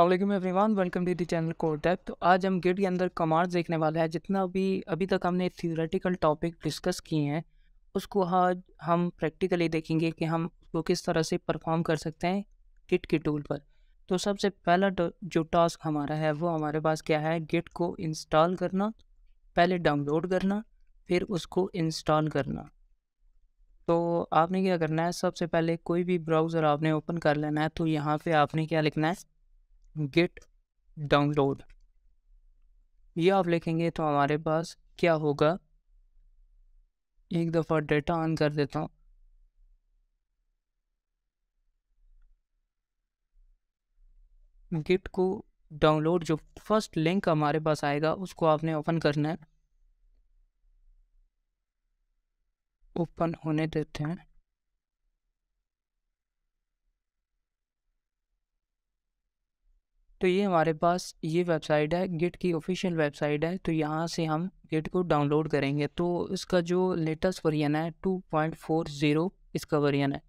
अल्लाम everyone welcome to the channel कोर डेप तो आज हम गिट के अंदर कमांड देखने वाले हैं जितना भी अभी तक हमने थियोरेटिकल टॉपिक डिस्कस किए हैं उसको आज हम प्रैक्टिकली देखेंगे कि हम उसको किस तरह से परफॉर्म कर सकते हैं गिट के टूल पर तो सबसे पहला जो टास्क हमारा है वो हमारे पास क्या है गिट को इंस्टॉल करना पहले डाउनलोड करना फिर उसको इंस्टॉल करना तो आपने क्या करना है सबसे पहले कोई भी ब्राउज़र आपने ओपन कर लेना है तो यहाँ पे आपने क्या लिखना है गिट डाउनलोड ये आप लिखेंगे तो हमारे पास क्या होगा एक दफ़ा डेटा ऑन कर देता हूँ गिट को डाउनलोड जो फर्स्ट लिंक हमारे पास आएगा उसको आपने ओपन करना है ओपन होने देते हैं तो ये हमारे पास ये वेबसाइट है गिट की ऑफिशियल वेबसाइट है तो यहाँ से हम गिट को डाउनलोड करेंगे तो इसका जो लेटेस्ट वर्जन है टू पॉइंट फोर ज़ीरो इसका वर्जन है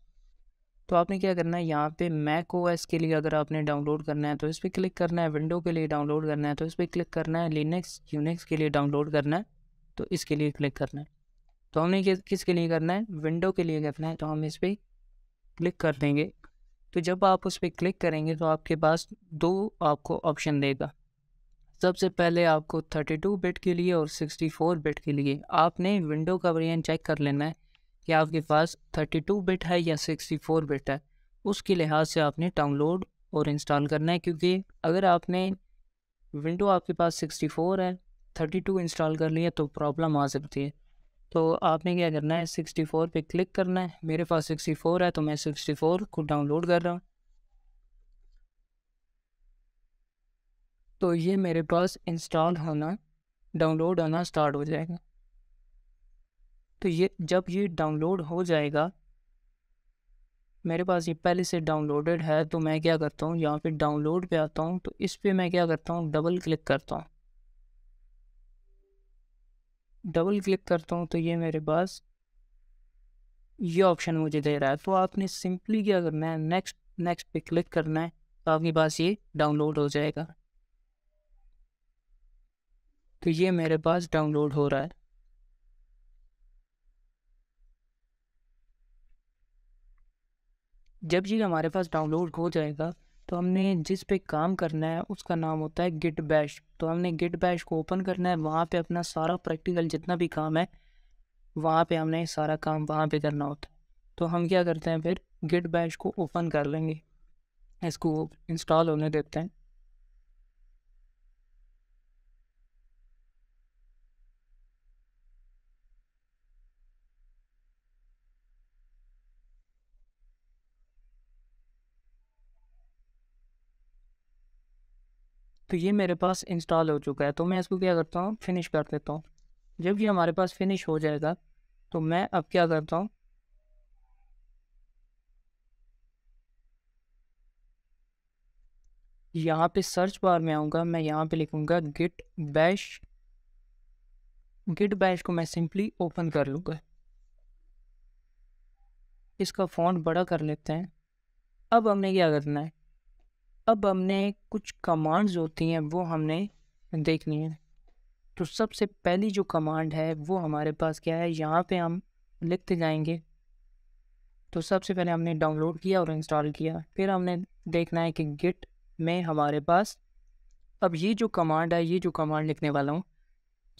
तो आपने क्या करना है यहाँ पे मैक ओ एस के लिए अगर आपने डाउनलोड करना है तो इस पर क्लिक करना है विंडो के लिए डाउनलोड करना है तो इस पर क्लिक करना है लिनक्स यूनिक्स के लिए डाउनलोड करना है तो इसके लिए क्लिक करना है तो हमने किसके लिए करना है विंडो के लिए करना है तो हम इस पर क्लिक कर देंगे तो जब आप उस पर क्लिक करेंगे तो आपके पास दो आपको ऑप्शन देगा सबसे पहले आपको 32 बिट के लिए और 64 बिट के लिए आपने विंडो का वेरिएंट चेक कर लेना है कि आपके पास 32 बिट है या 64 बिट है उसके लिहाज से आपने डाउनलोड और इंस्टॉल करना है क्योंकि अगर आपने विंडो आपके पास 64 है 32 इंस्टॉल कर लिया तो प्रॉब्लम आ सकती है तो आपने क्या करना है सिक्सटी फोर पर क्लिक करना है मेरे पास सिक्सटी फोर है तो मैं सिक्सटी फोर को डाउनलोड कर रहा हूँ तो ये मेरे पास इंस्टॉल होना डाउनलोड होना स्टार्ट हो जाएगा तो ये जब ये डाउनलोड हो जाएगा मेरे पास ये पहले से डाउनलोडेड है तो मैं क्या करता हूँ यहाँ पे डाउनलोड पे आता हूँ तो इस पर मैं क्या करता हूँ डबल क्लिक करता हूँ डबल क्लिक करता हूँ तो ये मेरे पास ये ऑप्शन मुझे दे रहा है तो आपने सिंपली क्या करना है नेक्स्ट नेक्स्ट पे क्लिक करना है तो आपके पास ये डाउनलोड हो जाएगा तो ये मेरे पास डाउनलोड हो रहा है जब ये हमारे पास डाउनलोड हो जाएगा तो हमने जिस पे काम करना है उसका नाम होता है गिट बैश तो हमने गिट बैश को ओपन करना है वहाँ पे अपना सारा प्रैक्टिकल जितना भी काम है वहाँ पे हमने सारा काम वहाँ पे करना होता है तो हम क्या करते हैं फिर गिट बैश को ओपन कर लेंगे इसको इंस्टॉल होने देते हैं तो ये मेरे पास इंस्टॉल हो चुका है तो मैं इसको क्या करता हूँ फिनिश कर देता हूँ जब ये हमारे पास फिनिश हो जाएगा तो मैं अब क्या करता हूँ यहाँ पे सर्च बार में आऊँगा मैं यहाँ पे लिखूँगा गिट बैश गिट बैश को मैं सिंपली ओपन कर लूँगा इसका फ़ॉन्ट बड़ा कर लेते हैं अब हमने क्या करना है अब हमने कुछ कमांड्स होती हैं वो हमने देखनी है तो सबसे पहली जो कमांड है वो हमारे पास क्या है यहाँ पे हम लिखते जाएंगे तो सबसे पहले हमने डाउनलोड किया और इंस्टॉल किया फिर हमने देखना है कि गिट में हमारे पास अब ये जो कमांड है ये जो कमांड लिखने वाला हूँ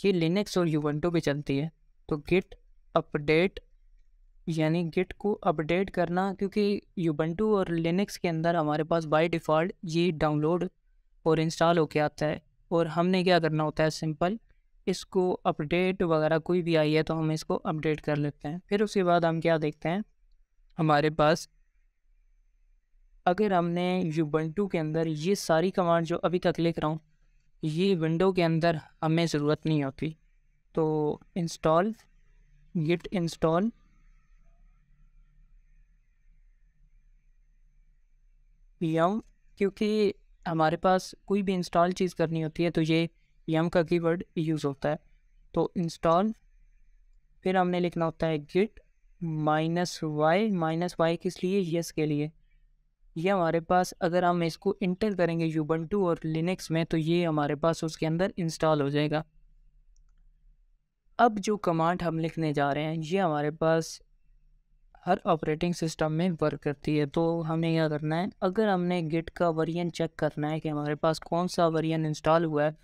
ये लिनक्स और यूवेंटो पे चलती है तो गिट अपडेट यानी गिट को अपडेट करना क्योंकि यूबंटू और लिनक्स के अंदर हमारे पास बाय डिफ़ॉल्ट ये डाउनलोड और इंस्टॉल होके आता है और हमने क्या करना होता है सिंपल इसको अपडेट वगैरह कोई भी आई है तो हम इसको अपडेट कर लेते हैं फिर उसके बाद हम क्या देखते हैं हमारे पास अगर हमने यूबंटू के अंदर ये सारी कमांड जो अभी तक लिख रहा हूँ ये विंडो के अंदर हमें ज़रूरत नहीं होती तो install git install P M क्योंकि हमारे पास कोई भी इंस्टॉल चीज़ करनी होती है तो ये पी एम का कीवर्ड यूज़ होता है तो इंस्टॉल फिर हमने लिखना होता है git minus Y minus Y किस लिए यस के लिए ये हमारे पास अगर हम इसको इंटर करेंगे यूबंटू और लिनक्स में तो ये हमारे पास उसके अंदर इंस्टॉल हो जाएगा अब जो कमांड हम लिखने जा रहे हैं ये हमारे पास हर ऑपरेटिंग सिस्टम में वर्क करती है तो हमें क्या करना है अगर हमने गिट का वर्जन चेक करना है कि हमारे पास कौन सा वर्जन इंस्टॉल हुआ है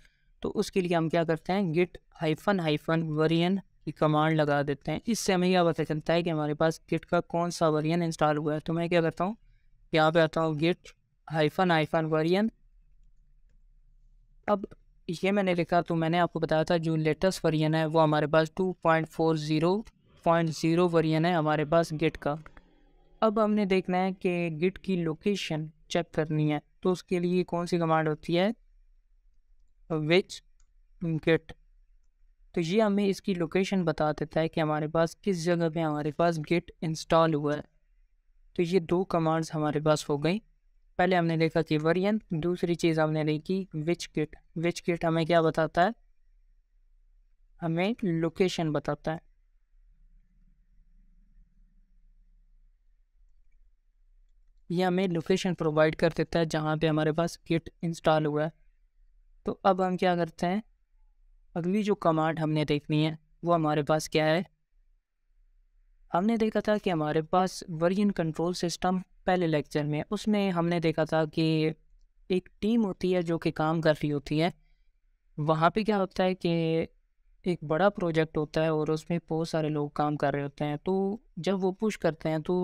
तो उसके लिए हम क्या करते हैं गिट हाइफन हाइफन वर्जन की कमांड लगा देते हैं इससे हमें यह पता चलता है कि हमारे पास गिट का कौन सा वर्जन इंस्टॉल हुआ है तो मैं क्या करता हूँ यहाँ पे आता हूँ गिट हाइफन हाइफन वर्जन अब ये मैंने लिखा तो मैंने आपको बताया था जो लेटेस्ट वर्जन है वो हमारे पास two point four zero point zero version है हमारे पास गिट का अब हमने देखना है कि गिट की लोकेशन चेक करनी है तो उसके लिए कौन सी कमांड होती है विच गिट तो ये हमें इसकी लोकेशन बता देता है कि हमारे पास किस जगह पे हमारे पास गिट इंस्टॉल हुआ है तो ये दो कमांड्स हमारे पास हो गई पहले हमने देखा कि वरियन दूसरी चीज़ हमने देखी विच किट विच किट हमें क्या बताता है हमें लोकेशन बताता है ये हमें लोकेशन प्रोवाइड कर देता है जहाँ पे हमारे पास किट इंस्टॉल हुआ है तो अब हम क्या करते हैं अगली जो कमांड हमने देखनी है वो हमारे पास क्या है हमने देखा था कि हमारे पास वर्जन कंट्रोल सिस्टम पहले लेक्चर में उसमें हमने देखा था कि एक टीम होती है जो कि काम कर रही होती है वहाँ पे क्या होता है कि एक बड़ा प्रोजेक्ट होता है और उसमें बहुत सारे लोग काम कर रहे होते हैं तो जब वो पुश करते हैं तो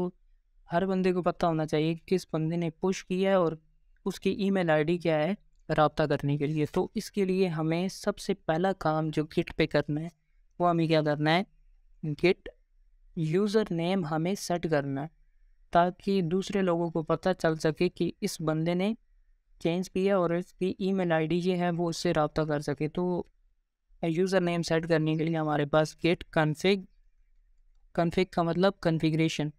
हर बंदे को पता होना चाहिए कि किस बंदे ने पुश किया है और उसकी ईमेल आईडी क्या है रबता करने के लिए तो इसके लिए हमें सबसे पहला काम जो गिट पे करना है वो हमें क्या करना है गिट यूज़र नेम हमें सेट करना है ताकि दूसरे लोगों को पता चल सके कि इस बंदे ने चेंज किया और इसकी ईमेल आईडी ये है वो उससे रबता कर सके तो यूज़र नेम सेट करने के लिए हमारे पास गिट कन्फिग कन्फिग का मतलब configuration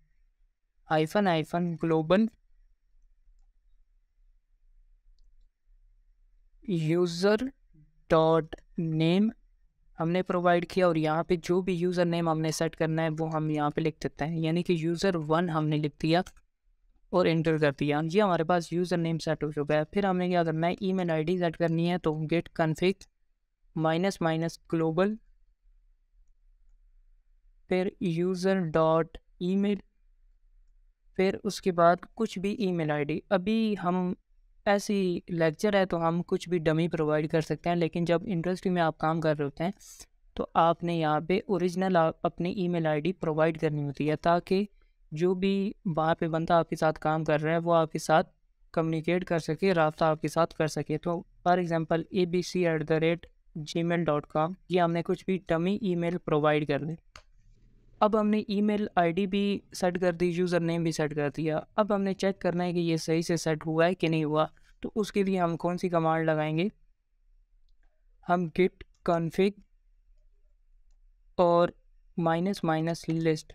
hyphen hyphen global user dot name हमने प्रोवाइड किया और यहाँ पे जो भी यूज़र नेम हमने सेट करना है वो हम यहाँ पे लिख देते हैं यानी कि यूज़र वन हमने लिख दिया और इंटर कर दिया ये हाँ हमारे पास यूज़र नेम सेट हो चुका है फिर हमने क्या करना है email I D set करनी है तो git config minus minus global फिर यूज़र डॉट ई फिर उसके बाद कुछ भी ईमेल आईडी अभी हम ऐसी लेक्चर है तो हम कुछ भी डमी प्रोवाइड कर सकते हैं लेकिन जब इंडस्ट्री में आप काम कर रहे होते हैं तो आपने यहाँ पे ओरिजिनल अपनी ईमेल आईडी प्रोवाइड करनी होती है ताकि जो भी वहाँ पे बंदा आपके साथ काम कर रहा है वो आपके साथ कम्युनिकेट कर सके रबता आपके साथ कर सके तो for example A B C at the rate Gmail dot com ये हमने कुछ भी डमी ई मेल प्रोवाइड कर दी अब हमने ईमेल आईडी भी सेट कर दी यूज़र नेम भी सेट कर दिया अब हमने चेक करना है कि ये सही से सेट हुआ है कि नहीं हुआ तो उसके लिए हम कौन सी कमांड लगाएंगे हम गिट कॉन्फ़िग और माइनस माइनस लिस्ट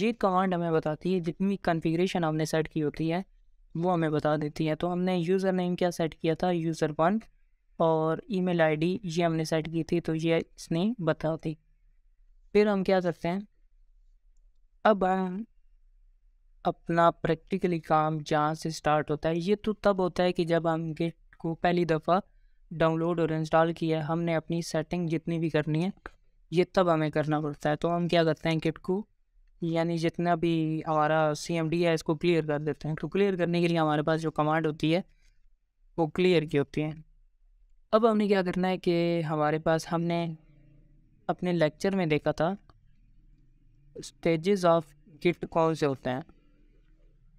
ये कमांड हमें बताती है जितनी कॉन्फ़िगरेशन हमने सेट की होती है वो हमें बता देती है तो हमने यूज़र नेम क्या सेट किया था यूज़र वन और ईमेल आईडी ये हमने सेट की थी तो ये इसने बता दी फिर हम क्या करते हैं अब हम अपना प्रैक्टिकली काम जहाँ से स्टार्ट होता है ये तो तब होता है कि जब हम गिट को पहली दफ़ा डाउनलोड और इंस्टॉल किया है हमने अपनी सेटिंग जितनी भी करनी है ये तब हमें करना पड़ता है तो हम क्या करते हैं किट को यानी जितना भी हमारा सी एम डी है इसको क्लियर कर देते हैं तो क्लियर करने के लिए हमारे पास जो कमांड होती है वो क्लियर की होती है अब हमने क्या करना है कि हमारे पास हमने अपने लेक्चर में देखा था स्टेजेस ऑफ गिट कौन से होते हैं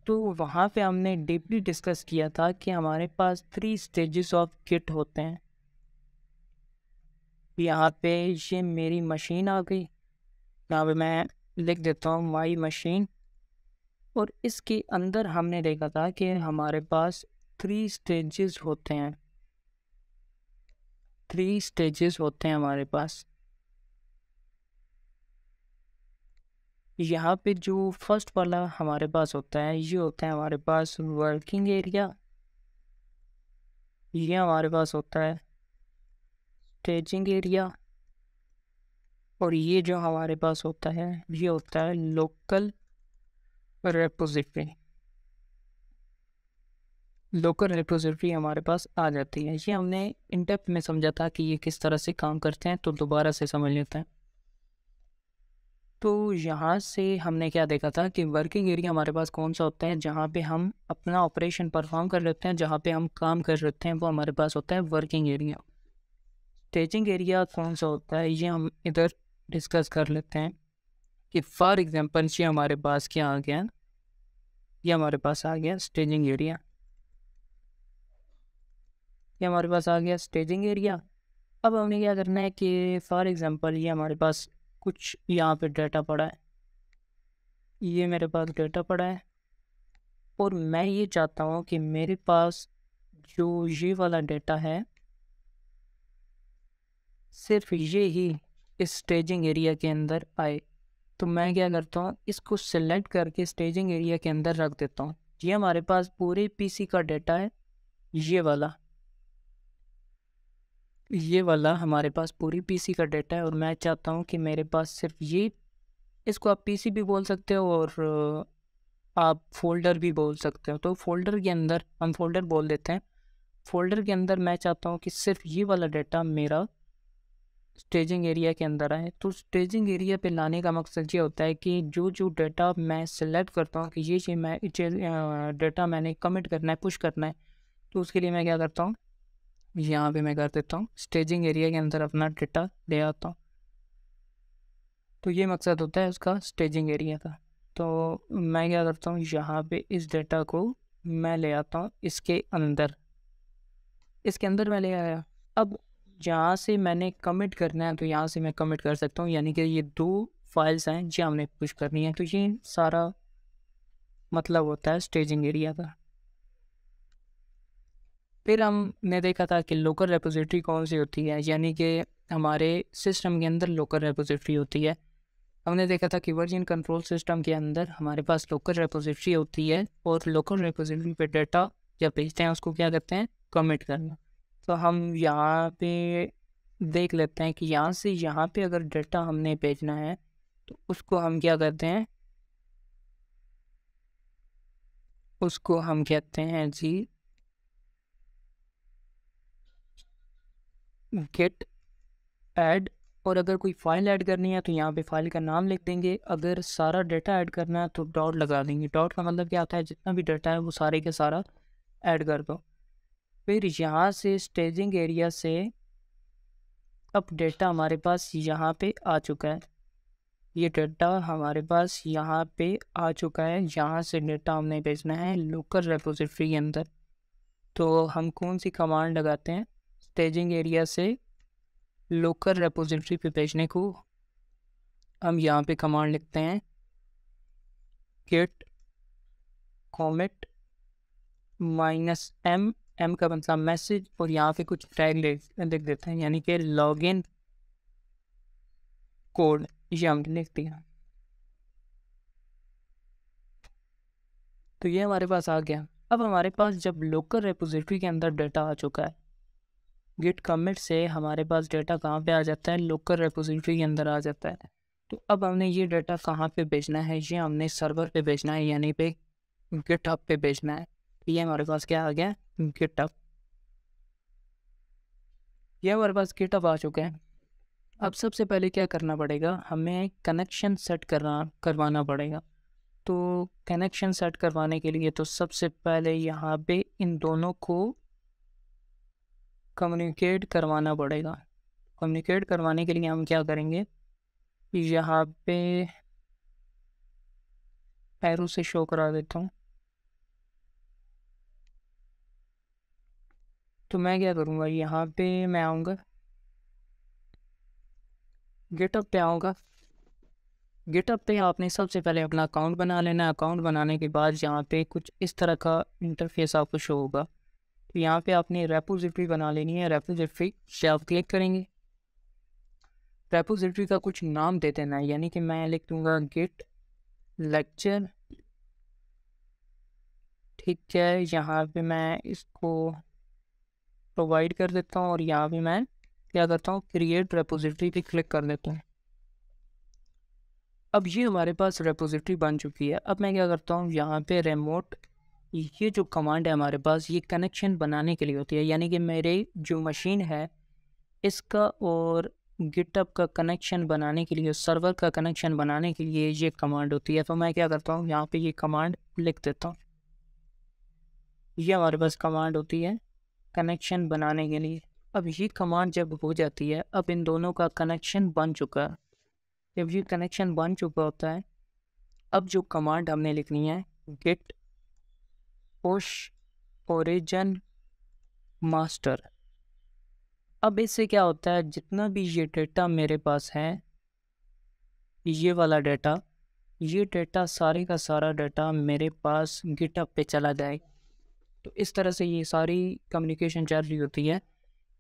तो वहाँ पे हमने डीपली डिस्कस किया था कि हमारे पास थ्री स्टेजेस ऑफ गिट होते हैं यहाँ पे ये मेरी मशीन आ गई यहाँ पे मैं लिख देता हूँ माई मशीन और इसके अंदर हमने देखा था कि हमारे पास थ्री स्टेजेस होते हैं थ्री स्टेजेस होते हैं हमारे पास यहाँ पे जो फर्स्ट वाला हमारे पास होता है ये होता है हमारे पास वर्किंग एरिया ये हमारे पास होता है स्टेजिंग एरिया और ये जो हमारे पास होता है ये होता है लोकल रेपोजिटरी लोकल रेपोजिटरी हमारे पास आ जाती है ये हमने इंटेप में समझा था कि ये किस तरह से काम करते हैं तो दोबारा से समझ लेते हैं तो यहाँ से हमने क्या देखा था कि वर्किंग एरिया हमारे पास कौन सा होता है जहाँ पे हम अपना ऑपरेशन परफॉर्म कर लेते हैं जहाँ पे हम काम कर लेते हैं वो हमारे पास होता है वर्किंग एरिया स्टेजिंग एरिया कौन सा होता है ये हम इधर डिस्कस कर लेते हैं कि फॉर एग्जांपल ये हमारे पास क्या आ गया ये हमारे पास आ गया स्टेजिंग एरिया ये हमारे पास आ गया स्टेजिंग एरिया अब हमने क्या करना है कि फॉर एग्जांपल ये हमारे पास कुछ यहाँ पे डेटा पड़ा है ये मेरे पास डेटा पड़ा है और मैं ये चाहता हूँ कि मेरे पास जो ये वाला डेटा है सिर्फ ये ही इस स्टेजिंग एरिया के अंदर आए तो मैं क्या करता हूँ इसको सिलेक्ट करके स्टेजिंग एरिया के अंदर रख देता हूँ ये हमारे पास पूरे पीसी का डेटा है ये वाला ये वाला हमारे पास पूरी पीसी का डाटा है और मैं चाहता हूँ कि मेरे पास सिर्फ ये इसको आप पीसी भी बोल सकते हो और आप फोल्डर भी बोल सकते हो तो फोल्डर के अंदर हम फोल्डर बोल देते हैं फोल्डर के अंदर मैं चाहता हूँ कि सिर्फ ये वाला डाटा मेरा स्टेजिंग एरिया के अंदर आए तो स्टेजिंग एरिया पे लाने का मकसद ये होता है कि जो जो डाटा मैं सेलेक्ट करता हूँ कि ये चीज़ मैं डाटा मैंने कमिट करना है पुश करना है तो उसके लिए मैं क्या करता हूँ यहाँ पे मैं कर देता हूँ स्टेजिंग एरिया के अंदर अपना डेटा ले आता हूँ तो ये मकसद होता है उसका स्टेजिंग एरिया का तो मैं क्या करता हूँ यहाँ पे इस डेटा को मैं ले आता हूँ इसके अंदर इसके अंदर मैं ले आया अब यहाँ से मैंने कमिट करना है तो यहाँ से मैं कमिट कर सकता हूँ यानी कि ये दो फाइल्स हैं जो हमने पुश करनी है तो ये सारा मतलब होता है स्टेजिंग एरिया का फिर हमने देखा था कि लोकल रेपोजिटरी कौन सी होती है यानी कि हमारे सिस्टम के अंदर लोकल रेपोजिटरी होती है हमने देखा था कि वर्जन कंट्रोल सिस्टम के अंदर हमारे पास लोकल रेपोजिटरी होती है और लोकल रेपोजिटरी पे डाटा जब भेजते हैं उसको क्या करते हैं कमिट करना तो हम यहाँ पे देख लेते हैं कि यहाँ से यहाँ पे अगर डाटा हमने भेजना है तो उसको हम क्या करते हैं उसको हम कहते हैं जी गेट ऐड और अगर कोई फाइल ऐड करनी है तो यहाँ पे फाइल का नाम लिख देंगे अगर सारा डाटा ऐड करना है तो डॉट लगा देंगे डॉट का मतलब क्या होता है जितना भी डाटा है वो सारे के सारा ऐड कर दो फिर यहाँ से स्टेजिंग एरिया से अब डेटा हमारे पास यहाँ पे आ चुका है ये डेटा हमारे पास यहाँ पे आ चुका है यहाँ से डेटा हमने भेजना है लोकल रेपोजिट्री के अंदर तो हम कौन सी कमांड लगाते हैं पेजिंग एरिया से लोकल रेपोजिटरी पे भेजने को हम यहाँ पे कमांड लिखते हैं git commit minus M M का मतलब मैसेज और यहाँ पे कुछ टैग लिख देते हैं यानी कि लॉगिन कोड ये हम लिख दिया तो ये हमारे पास आ गया अब हमारे पास जब लोकल रेपोजिटरी के अंदर डाटा आ चुका है गिट कमिट से हमारे पास डेटा कहाँ पे आ जाता है लोकल रेपोजिटरी के अंदर आ जाता है तो अब हमने ये डेटा कहाँ पे भेजना है ये हमने सर्वर पे भेजना है यानी पे गिट पे भेजना है तो ये हमारे पास क्या आ गया गिट हब ये हमारे पास गिट आ चुका है अब सबसे पहले क्या करना पड़ेगा हमें कनेक्शन सेट करना करवाना पड़ेगा तो कनेक्शन सेट करवाने के लिए तो सबसे पहले यहाँ पे इन दोनों को कम्युनिकेट करवाना पड़ेगा कम्युनिकेट करवाने के लिए हम क्या करेंगे यहाँ पे पैरों से शो करा देता हूँ तो मैं क्या करूँगा यहाँ पे मैं आऊँगा गेटअप पे आऊँगा गेटअप पे आपने सबसे पहले अपना अकाउंट बना लेना अकाउंट बनाने के बाद यहाँ पे कुछ इस तरह का इंटरफेस आपको शो होगा तो यहाँ पे आपने रेपोजिटरी बना लेनी है रेपोजिट्री से आप क्लिक करेंगे रेपोजिटरी का कुछ नाम दे देना है यानी कि मैं लिख दूँगा गिट लेक्चर ठीक है यहाँ पे मैं इसको प्रोवाइड कर देता हूँ और यहाँ पे मैं क्या करता हूँ क्रिएट रेपोजिटरी पे क्लिक कर देता हूँ अब ये हमारे पास रेपोजिटरी बन चुकी है अब मैं क्या करता हूँ यहाँ पे रिमोट ये जो कमांड है हमारे पास ये कनेक्शन बनाने के लिए होती है यानी कि मेरे जो मशीन है इसका और गिटअप का कनेक्शन बनाने के लिए सर्वर का कनेक्शन बनाने के लिए ये कमांड होती है तो मैं क्या करता हूँ यहाँ पे ये कमांड लिख देता हूँ ये हमारे पास कमांड होती है कनेक्शन बनाने के लिए अब ये कमांड जब हो जाती है अब इन दोनों का कनेक्शन बन चुका है जब ये कनेक्शन बन चुका होता है अब जो कमांड हमने लिखनी है गिट पुश ओरिजन मास्टर अब इससे क्या होता है जितना भी ये डेटा मेरे पास है ये वाला डेटा ये डेटा सारे का सारा डेटा मेरे पास गिटअप पे चला जाए तो इस तरह से ये सारी कम्युनिकेशन चल रही होती है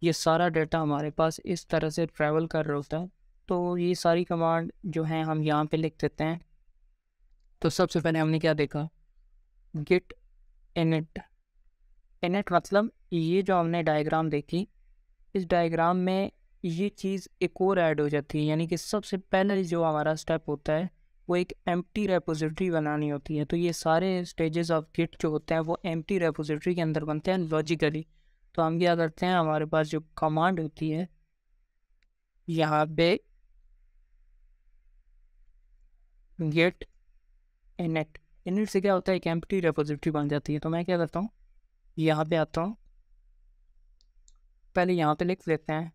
ये सारा डेटा हमारे पास इस तरह से ट्रैवल कर रहा होता है तो ये सारी कमांड जो है हम यहाँ पे लिख देते हैं तो सबसे पहले हमने क्या देखा गिट इनिट इनिट मतलब ये जो हमने डायग्राम देखी इस डायग्राम में ये चीज़ एक और ऐड हो जाती है यानी कि सबसे पहले जो हमारा स्टेप होता है वो एक एम रेपोजिटरी बनानी होती है तो ये सारे स्टेजेस ऑफ गिट जो होते हैं वो एम रेपोजिटरी के अंदर बनते हैं लॉजिकली तो हम क्या करते हैं हमारे पास जो कमांड होती है यहाँ पे गेट इनेट इनिट से क्या होता है एक एम्प्टी रेपोजिटरी बन जाती है तो मैं क्या करता हूँ यहाँ पे आता हूँ पहले यहाँ पे लिख लेते हैं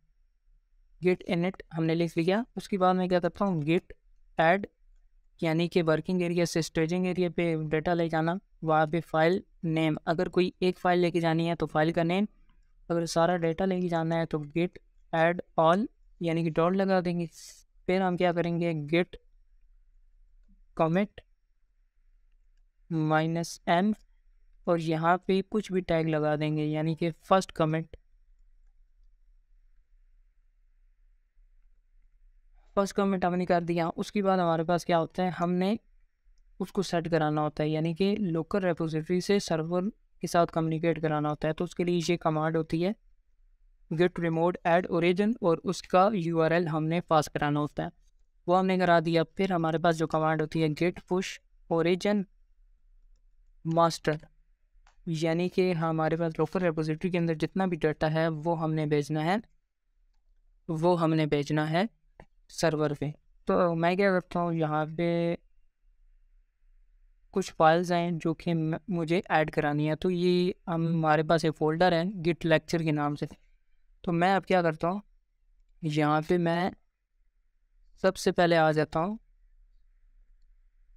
गेट इनिट हमने लिख लिया उसके बाद मैं क्या करता हूँ गेट एड यानी कि वर्किंग एरिया से स्टेजिंग एरिया पे डाटा ले जाना वहाँ पे फाइल नेम अगर कोई एक फ़ाइल लेके जानी है तो फाइल का नेम अगर सारा डाटा लेके जाना है तो गेट एड ऑल यानी कि डॉट लगा देंगे फिर हम क्या करेंगे गेट कमेंट माइनस एम और यहाँ पे कुछ भी टैग लगा देंगे यानी कि फर्स्ट कमेंट फर्स्ट कमेंट हमने कर दिया उसके बाद हमारे पास क्या होता है हमने उसको सेट कराना होता है यानी कि लोकल रेपोजिटरी से सर्वर के साथ कम्युनिकेट कराना होता है तो उसके लिए ये कमांड होती है गिट रिमोट एड ओरिजिन और उसका यू हमने पास कराना होता है वो हमने करा दिया फिर हमारे पास जो कमांड होती है गिट पुश ओरिजिन मास्टर यानी कि हमारे पास लोकल रेपोजिटरी के अंदर जितना भी डाटा है वो हमने भेजना है वो हमने भेजना है सर्वर पे तो मैं क्या करता हूँ यहाँ पे कुछ फाइल्स हैं जो कि मुझे ऐड करानी है तो ये हम हमारे पास एक फ़ोल्डर है गिट लेक्चर के नाम से तो मैं अब क्या करता हूँ यहाँ पे मैं सबसे पहले आ जाता हूँ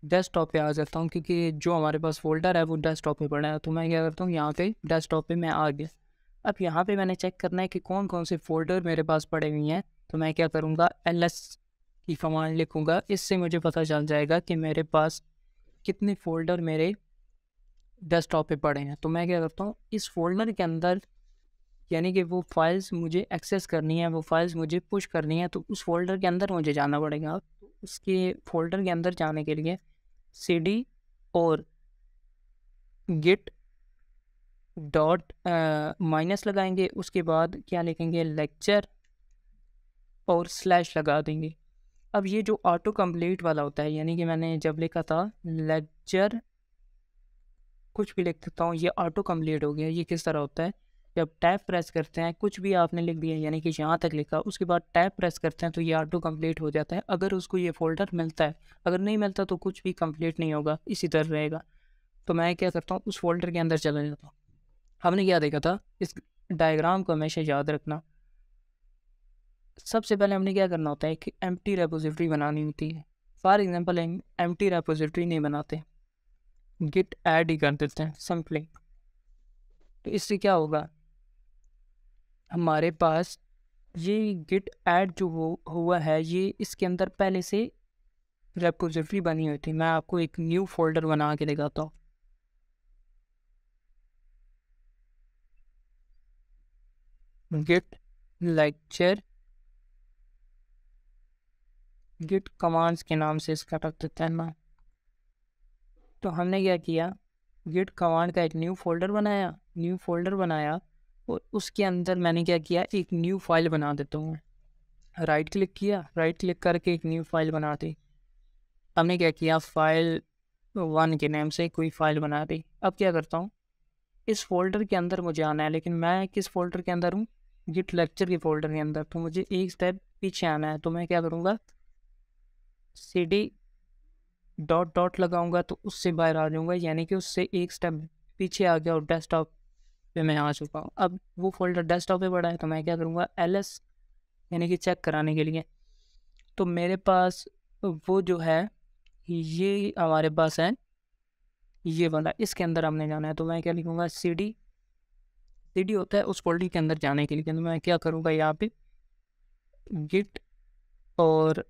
डेस्कटॉप पे आ सकता हूँ क्योंकि जो हमारे पास फोल्डर है वो डेस्कटॉप पे पड़ा है तो मैं क्या करता हूँ यहाँ पे डेस्कटॉप पे मैं आ गया अब यहाँ पे मैंने चेक करना है कि कौन कौन से फोल्डर मेरे पास पड़े हुए हैं तो मैं क्या करूँगा एल की फमान लिखूँगा इससे मुझे पता चल जाएगा कि मेरे पास कितने फोल्डर मेरे डेस्कटॉप पे पड़े हैं तो मैं क्या करता हूँ इस फोल्डर के अंदर यानी कि वो फाइल्स मुझे एक्सेस करनी है वो फाइल्स मुझे पुश करनी है तो उस फोल्डर के अंदर मुझे जाना पड़ेगा तो उसके फोल्डर के अंदर जाने के लिए cd और git डॉट माइनस लगाएंगे उसके बाद क्या लिखेंगे लेक्चर और स्लैश लगा देंगे अब ये जो ऑटो कम्प्लीट वाला होता है यानी कि मैंने जब लिखा था लेक्चर कुछ भी लिख देता हूँ ये ऑटो कम्प्लीट हो गया ये किस तरह होता है जब टैप प्रेस करते हैं कुछ भी आपने लिख दिया यानी कि यहाँ तक लिखा उसके बाद टैप प्रेस करते हैं तो ये ऑटो कम्प्लीट हो जाता है अगर उसको ये फोल्डर मिलता है अगर नहीं मिलता तो कुछ भी कम्प्लीट नहीं होगा इसी तरह रहेगा तो मैं क्या करता हूँ उस फोल्डर के अंदर चला जाता हूँ हमने क्या देखा था इस डायग्राम को हमेशा याद रखना सबसे पहले हमने क्या करना होता है कि एम टी रेपोजिटरी बनानी होती है for example empty repository नहीं बनाते गिट ऐड ही कर देते हैं सिंपली तो इससे क्या होगा हमारे पास ये गिट ऐड जो हो, हुआ है ये इसके अंदर पहले से रेपोजिटरी बनी हुई थी मैं आपको एक न्यू फोल्डर बना के दिखाता हूँ गिट लेक्चर गिट कमांड्स के नाम से इसका रख देते हैं ना तो हमने क्या किया गिट कमांड का एक न्यू फोल्डर बनाया न्यू फोल्डर बनाया और उसके अंदर मैंने क्या किया एक न्यू फाइल बना देता हूँ राइट क्लिक किया राइट क्लिक करके एक न्यू फाइल बना दी हमने क्या किया फाइल वन के नेम से कोई फाइल बना दी अब क्या करता हूँ इस फोल्डर के अंदर मुझे आना है लेकिन मैं किस फोल्डर के अंदर हूँ गिट लेक्चर के फोल्डर के अंदर तो मुझे एक स्टेप पीछे आना है तो मैं क्या करूँगा सी डी डॉट डॉट लगाऊंगा तो उससे बाहर आ जाऊँगा यानी कि उससे एक स्टेप पीछे आ गया और डेस्कटॉप पे मैं आ चुका हूँ अब वो फोल्डर डेस्कटॉप पे पड़ा है तो मैं क्या करूँगा एल एस यानी कि चेक कराने के लिए तो मेरे पास वो जो है ये हमारे पास है ये वाला इसके अंदर हमने जाना है तो मैं क्या लिखूँगा सी डी सी डी होता है उस फोल्डर के अंदर जाने के लिए तो मैं क्या करूँगा यहाँ पे गिट और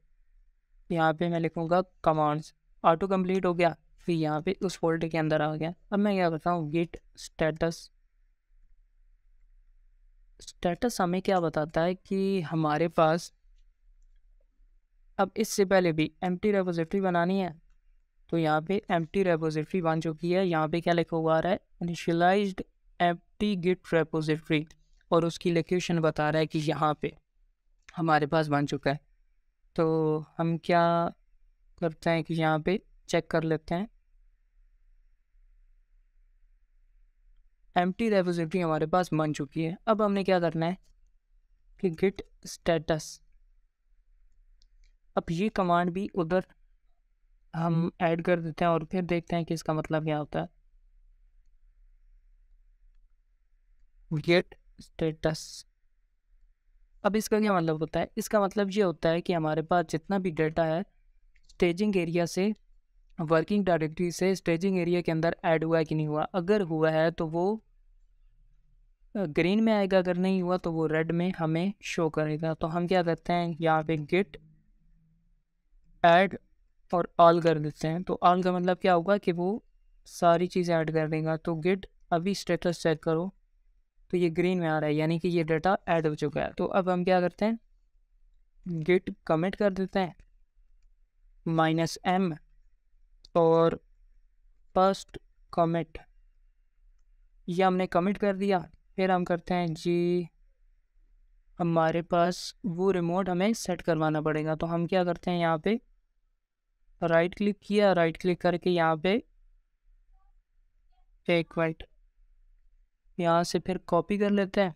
यहाँ पे मैं लिखूँगा कमांड्स ऑटो कंप्लीट हो गया फिर यहाँ पे उस फोल्डर के अंदर आ गया अब मैं क्या करता हूँ गिट स्टेटस स्टेटस हमें क्या बताता है कि हमारे पास अब इससे पहले भी एम टी रेपोजिटरी बनानी है तो यहाँ पे एम टी रेपोजिटरी बन चुकी है यहाँ पे क्या लिखा हुआ आ रहा है initialize empty git repository और उसकी लोकेशन बता रहा है कि यहाँ पे हमारे पास बन चुका है तो हम क्या करते हैं कि यहाँ पे चेक कर लेते हैं एम टी रेपोजिटरी हमारे पास बन चुकी है अब हमने क्या करना है कि गिट स्टेटस अब ये कमांड भी उधर हम ऐड हम्म। कर देते हैं और फिर देखते हैं कि इसका मतलब क्या होता है गिट स्टेटस अब इसका क्या मतलब होता है इसका मतलब ये होता है कि हमारे पास जितना भी डाटा है स्टेजिंग एरिया से वर्किंग डायरेक्टरी से स्टेजिंग एरिया के अंदर ऐड हुआ है कि नहीं हुआ अगर हुआ है तो वो ग्रीन में आएगा अगर नहीं हुआ तो वो रेड में हमें शो करेगा तो हम क्या करते हैं यहाँ पे गिट ऐड और ऑल कर देते हैं तो ऑल का मतलब क्या होगा कि वो सारी चीज़ें ऐड कर देगा तो गिट अभी स्टेटस चेक करो तो ये ग्रीन में आ रहा है यानी कि ये डाटा ऐड हो चुका है तो अब हम क्या करते हैं गिट कमिट कर देते हैं माइनस एम और फर्स्ट कमिट ये हमने कमिट कर दिया फिर हम करते हैं जी हमारे पास वो रिमोट हमें सेट करवाना पड़ेगा तो हम क्या करते हैं यहाँ पे राइट क्लिक किया राइट क्लिक करके यहाँ पे एक वाइट यहाँ से फिर कॉपी कर लेते हैं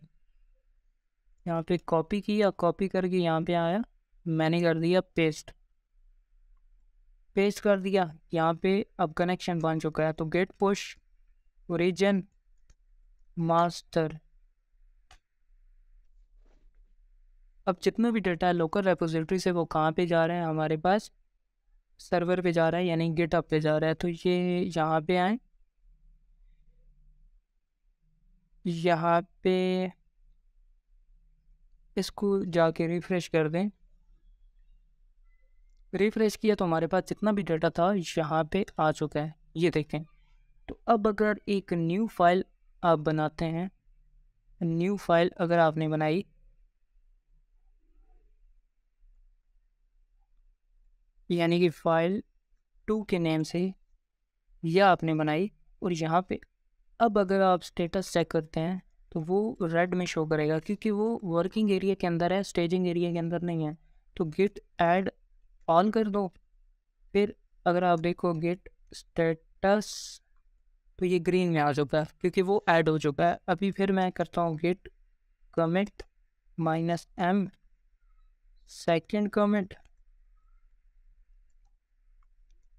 यहाँ पे कॉपी किया कॉपी करके यहाँ पे आया मैंने कर दिया पेस्ट पेस्ट कर दिया यहाँ पे अब कनेक्शन बन चुका है तो गेट पुश ओरिजिन मास्टर अब जितना भी डाटा है लोकल रेपोजिटरी से वो कहाँ पे जा रहे हैं हमारे पास सर्वर पे जा रहा है यानी गिटअप पे जा रहा है तो ये यहाँ पे आए यहाँ पे इसको जाके रिफ़्रेश कर दें रिफ़्रेश किया तो हमारे पास जितना भी डाटा था यहाँ पे आ चुका है ये देखें तो अब अगर एक न्यू फाइल आप बनाते हैं न्यू फाइल अगर आपने बनाई यानी कि फाइल टू के नेम से यह आपने बनाई और यहाँ पे अब अगर आप स्टेटस चेक करते हैं तो वो रेड में शो करेगा क्योंकि वो वर्किंग एरिया के अंदर है स्टेजिंग एरिया के अंदर नहीं है तो गिट ऐड ऑन कर दो फिर अगर आप देखो गिट स्टेटस तो ये ग्रीन में आ चुका है क्योंकि वो ऐड हो चुका है अभी फिर मैं करता हूँ git commit minus M second commit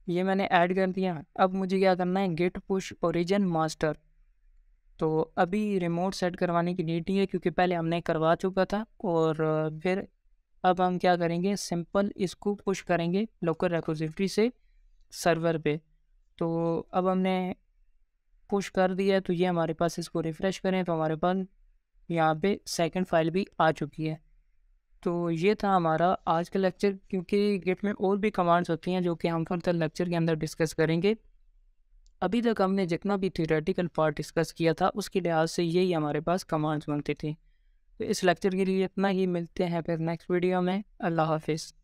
ये मैंने ऐड कर दिया अब मुझे क्या करना है गेट पुश ओरिजिन मास्टर तो अभी रिमोट सेट करवाने की नीड नहीं है क्योंकि पहले हमने करवा चुका था और फिर अब हम क्या करेंगे सिंपल इसको पुश करेंगे लोकल रेपोजिटरी से सर्वर पे तो अब हमने पुश कर दिया है तो ये हमारे पास इसको रिफ़्रेश करें तो हमारे पास यहाँ पे सेकंड फाइल भी आ चुकी है तो ये था हमारा आज का लेक्चर क्योंकि गिट में और भी कमांड्स होती हैं जो कि हम फर्दर लेक्चर के अंदर डिस्कस करेंगे अभी तक हमने जितना भी थियोरेटिकल पार्ट डिस्कस किया था उसके लिहाज से यही हमारे पास कमांड्स बनती थी तो इस लेक्चर के लिए इतना ही मिलते हैं फिर नेक्स्ट वीडियो में अल्लाह हाफिज़